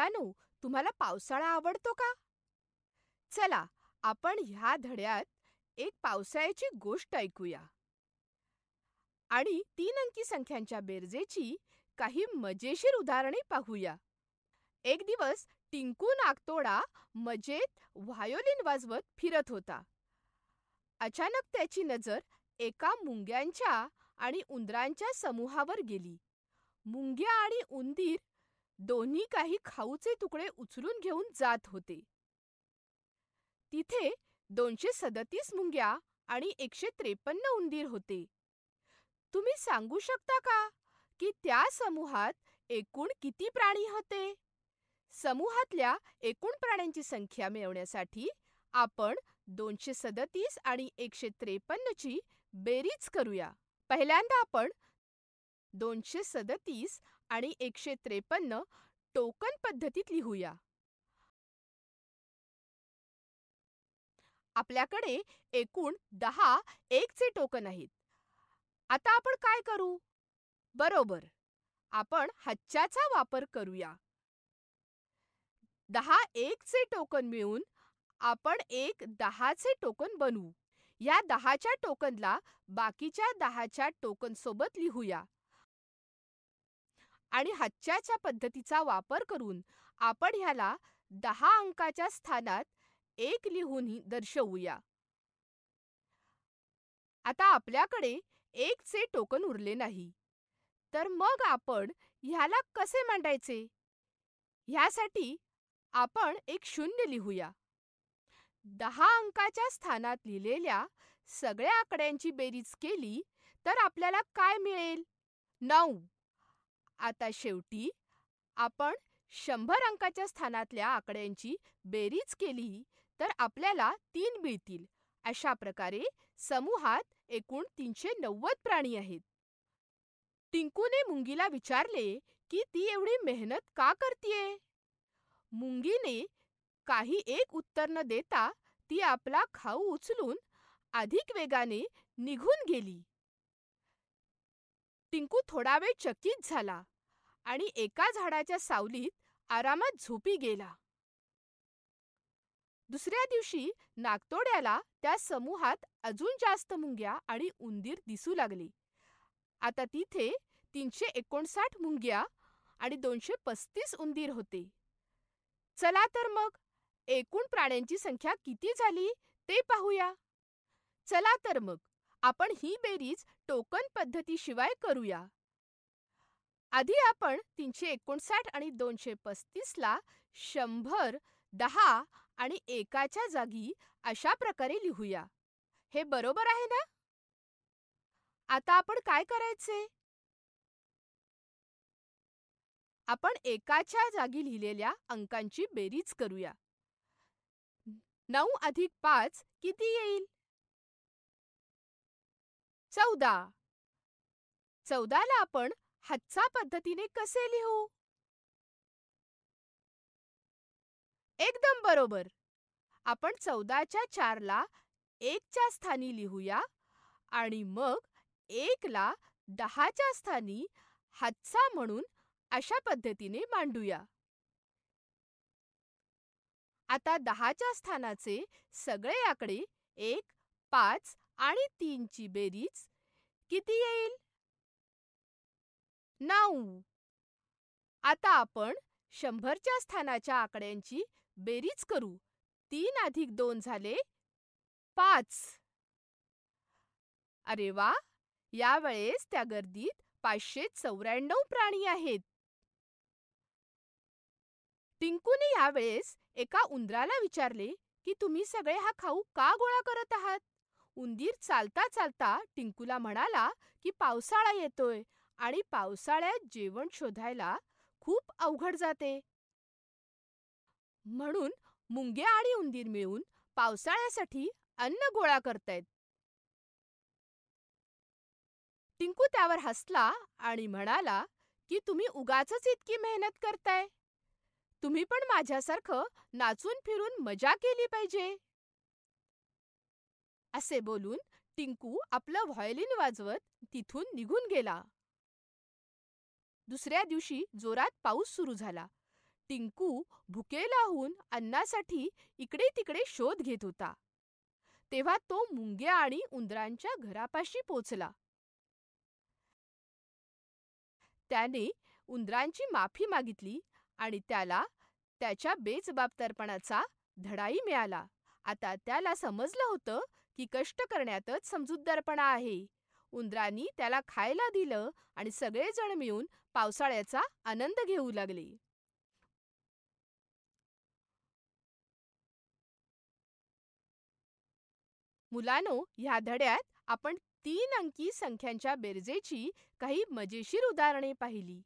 मुलांनो तुम्हाला पावसाळा आवडतो का चला आपण ह्या धड्यात एक पावसाळ्याची गोष्ट ऐकूया आणि तीन अंकी संख्यांच्या बेरजेची काही मजेशीर उदाहरणे पाहूया एक दिवस टिंकू नागतोडा मजेत व्हायोलिन वाजवत फिरत होता अचानक त्याची नजर एका मुंग्यांच्या आणि उंदरांच्या समूहावर गेली मुंग्या आणि उंदीर दोन्ही काही खाऊचे तुकडे उचलून घेऊन जात होते तिथे दोनशे सदतीस मुंग्या आणि एकशे त्रेपन्न उंदीर होते तुम्ही सांगू शकता का की त्या समूहात एकूण किती प्राणी होते समूहातल्या एकूण प्राण्यांची संख्या मिळवण्यासाठी आपण दोनशे सदतीस आणि एकशे ची बेरीज करूया पहिल्यांदा आपण दोनशे सदतीस आणि एकशे त्रेपन्न टोकन पद्धतीत लिहूया आपल्याकडे एकूण दहा एकचे टोकन आहेत आता आपण काय करू बरोबर आपण हच्च्याचा वापर करूया दहा एकचे टोकन मिळून आपण एक दहाचे टोकन बनवू या दहाच्या टोकनला बाकीच्या दहाच्या टोकन सोबत लिहूया आणि हातच्याच्या पद्धतीचा वापर करून आपण ह्याला दहा अंकाच्या स्थानात एक लिहून दर्शवूया आता आपल्याकडे एक चे टोकन उरले नाही तर मग आपण ह्याला कसे मांडायचे ह्यासाठी आपण एक शून्य लिहूया दहा अंकाच्या स्थानात लिहिलेल्या सगळ्या आकड्यांची बेरीज केली तर आपल्याला काय मिळेल नऊ आता शेवटी आपण शंभर अंकाच्या स्थानातल्या आकड्यांची बेरीज केली तर आपल्याला तीन मिळतील अशा प्रकारे समूहात एकूण तीनशे नव्वद प्राणी आहेत टिंकूने मुंगीला विचारले की ती एवढी मेहनत का करतीये मुंगीने काही एक उत्तर न देता ती आपला खाऊ उचलून अधिक वेगाने निघून गेली टिंकू थोडा वेळ चकित झाला आणि एका झाडाच्या सावलीत आरामात झोपी गेला दुसऱ्या दिवशी नागतोड्याला त्या समूहात अजून जास्त मुंग्या आणि उंदीर दिसू लागली आता तिथे तीनशे एकोणसाठ मुंग्या आणि दोनशे पस्तीस उंदीर होते चला तर मग एकूण प्राण्यांची संख्या किती झाली ते पाहूया चला तर मग आपण ही बेरीज टोकन पद्धतीशिवाय करूया आधी आपण तीनशे एकोणसाठ आणि दोनशे ला शंभर दहा आणि एकाच्या जागी अशा प्रकारे लिहूया हे बरोबर आहे ना आता आपण काय करायचे आपण एकाच्या जागी लिहिलेल्या अंकांची बेरीज करूया नऊ अधिक पाच किती येईल चौदा चौदाला आपण हातचा पद्धतीने कसे लिहू एकदम बरोबर आपण चौदाच्या चारला एकच्या स्थानी लिहूया आणि मग एकला दहाच्या स्थानी हातचा म्हणून अशा पद्धतीने मांडूया आता दहाच्या स्थानाचे सगळे आकडे एक पाच आणि तीनची बेरीज किती येईल नाऊ आता आपण शंभरच्या स्थानाच्या आकड्यांची बेरीज करू तीन अधिक दोन झाले पाच अरे वा यावेळेस त्या गर्दीत पाचशे चौऱ्याण्णव प्राणी आहेत टिंकूने यावेळेस एका उंदराला विचारले की तुम्ही सगळे हा खाऊ का गोळा करत आहात उंदीर चालता चालता टिंकूला म्हणाला की पावसाळा येतोय आणि पावसाळ्यात जेवण शोधायला खूप अवघड जाते. म्हणून मुंग्या आणि उंदीर मिळून पावसाळ्यासाठी अन्न गोळा करतायत. टिंकू त्यावर हसला आणि म्हणाला की तुम्ही उगाचच इतकी मेहनत करताय. तुम्ही पण माझ्यासारखं नाचून फिरून मजा केली पाहिजे. असे बोलून टिंकू आपलं व्हायोलिन वाजवत तिथून निघून गेला. दुसऱ्या दिवशी जोरात पाऊस सुरू झाला टिंकू भुकेला होऊन अन्नासाठी इकडे तिकडे शोध घेत होता तेव्हा तो मुंग्या आणि उंदरांच्या घरापाशी पोचला त्याने उंदरांची माफी मागितली आणि त्याला त्याच्या बेजबाबदारपणाचा धडाई मिळाला आता त्याला समजलं होतं की कष्ट करण्यातच समजूतदारपणा आहे उंदरांनी त्याला खायला दिलं आणि सगळेजण मिळून पावसाळ्याचा आनंद घेऊ लागले मुलानो ह्या धड्यात आपण तीन अंकी संख्यांच्या बेरजेची काही मजेशीर उदाहरणे पाहिली